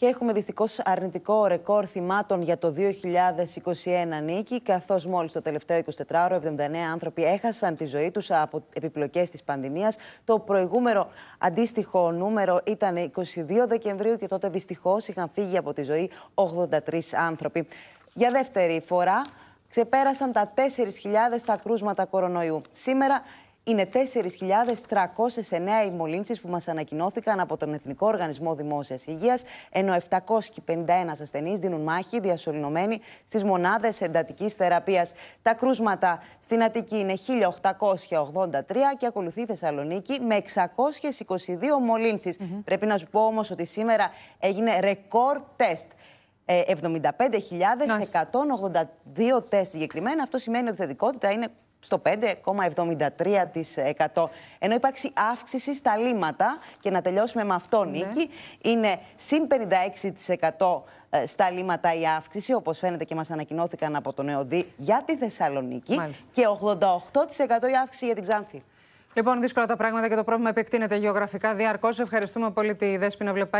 Και έχουμε δυστυχώς αρνητικό ρεκόρ θυμάτων για το 2021 νίκη, καθώς μόλις το τελευταίο 24ωρο 79 άνθρωποι έχασαν τη ζωή τους από επιπλοκές της πανδημίας. Το προηγούμενο αντίστοιχο νούμερο ήταν 22 Δεκεμβρίου και τότε δυστυχώς είχαν φύγει από τη ζωή 83 άνθρωποι. Για δεύτερη φορά ξεπέρασαν τα 4.000 τα κρούσματα κορονοϊού. Σήμερα είναι 4.309 οι μολύνσεις που μας ανακοινώθηκαν από τον Εθνικό Οργανισμό Δημόσιας Υγείας, ενώ 751 ασθενείς δίνουν μάχη διασωληνωμένοι στις μονάδες εντατικής θεραπείας. Τα κρούσματα στην Αττική είναι 1.883 και ακολουθεί η Θεσσαλονίκη με 622 μολυνσει Πρέπει να σου πω όμως ότι σήμερα έγινε ρεκόρ τεστ. 75.182 ε, τεστ συγκεκριμένα. Αυτό σημαίνει ότι η θετικότητα είναι στο 5,73%. Ενώ υπάρξει αύξηση στα λίματα και να τελειώσουμε με αυτό, ναι. Νίκη, είναι συν 56% ε, στα λίματα η αύξηση, όπως φαίνεται και μας ανακοινώθηκαν από τον ΕΟΔΗ, για τη Θεσσαλονίκη και 88% η αύξηση για την Ξάνθη. Λοιπόν, δύσκολα τα πράγματα και το πρόβλημα επεκτείνεται γεωγραφικά διαρκώς. Ευχαριστούμε πολύ τη Δέσποινα Βλεπά.